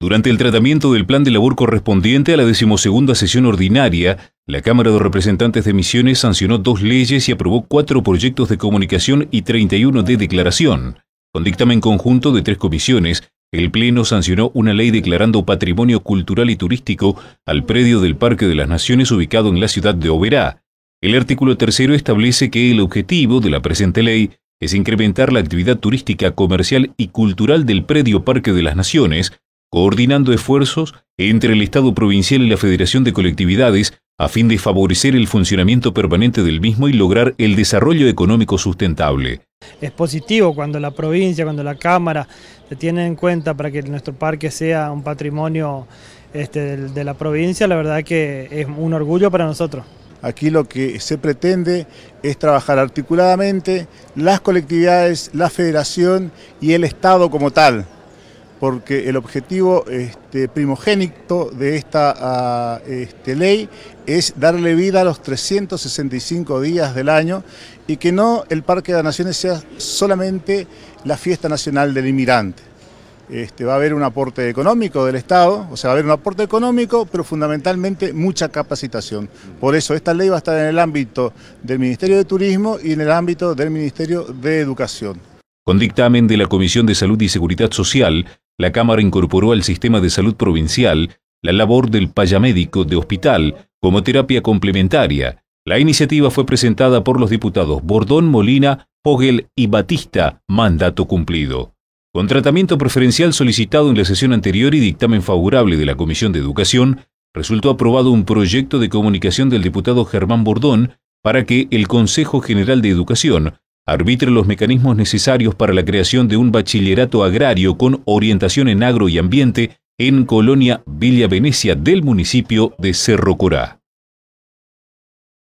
Durante el tratamiento del plan de labor correspondiente a la decimosegunda sesión ordinaria, la Cámara de Representantes de Misiones sancionó dos leyes y aprobó cuatro proyectos de comunicación y 31 de declaración. Con dictamen conjunto de tres comisiones, el Pleno sancionó una ley declarando patrimonio cultural y turístico al predio del Parque de las Naciones ubicado en la ciudad de Oberá. El artículo tercero establece que el objetivo de la presente ley es incrementar la actividad turística, comercial y cultural del predio Parque de las Naciones, coordinando esfuerzos entre el Estado provincial y la Federación de Colectividades a fin de favorecer el funcionamiento permanente del mismo y lograr el desarrollo económico sustentable. Es positivo cuando la provincia, cuando la Cámara se tiene en cuenta para que nuestro parque sea un patrimonio este, de la provincia, la verdad que es un orgullo para nosotros. Aquí lo que se pretende es trabajar articuladamente las colectividades, la federación y el Estado como tal porque el objetivo este, primogénito de esta ah, este, ley es darle vida a los 365 días del año y que no el Parque de las Naciones sea solamente la fiesta nacional del inmigrante. Este, va a haber un aporte económico del Estado, o sea, va a haber un aporte económico, pero fundamentalmente mucha capacitación. Por eso esta ley va a estar en el ámbito del Ministerio de Turismo y en el ámbito del Ministerio de Educación. Con dictamen de la Comisión de Salud y Seguridad Social, la Cámara incorporó al sistema de salud provincial la labor del payamédico de hospital como terapia complementaria. La iniciativa fue presentada por los diputados Bordón, Molina, Pogel y Batista, mandato cumplido. Con tratamiento preferencial solicitado en la sesión anterior y dictamen favorable de la Comisión de Educación, resultó aprobado un proyecto de comunicación del diputado Germán Bordón para que el Consejo General de Educación arbitre los mecanismos necesarios para la creación de un bachillerato agrario con orientación en agro y ambiente en Colonia Villa Venecia del municipio de Cerro Corá.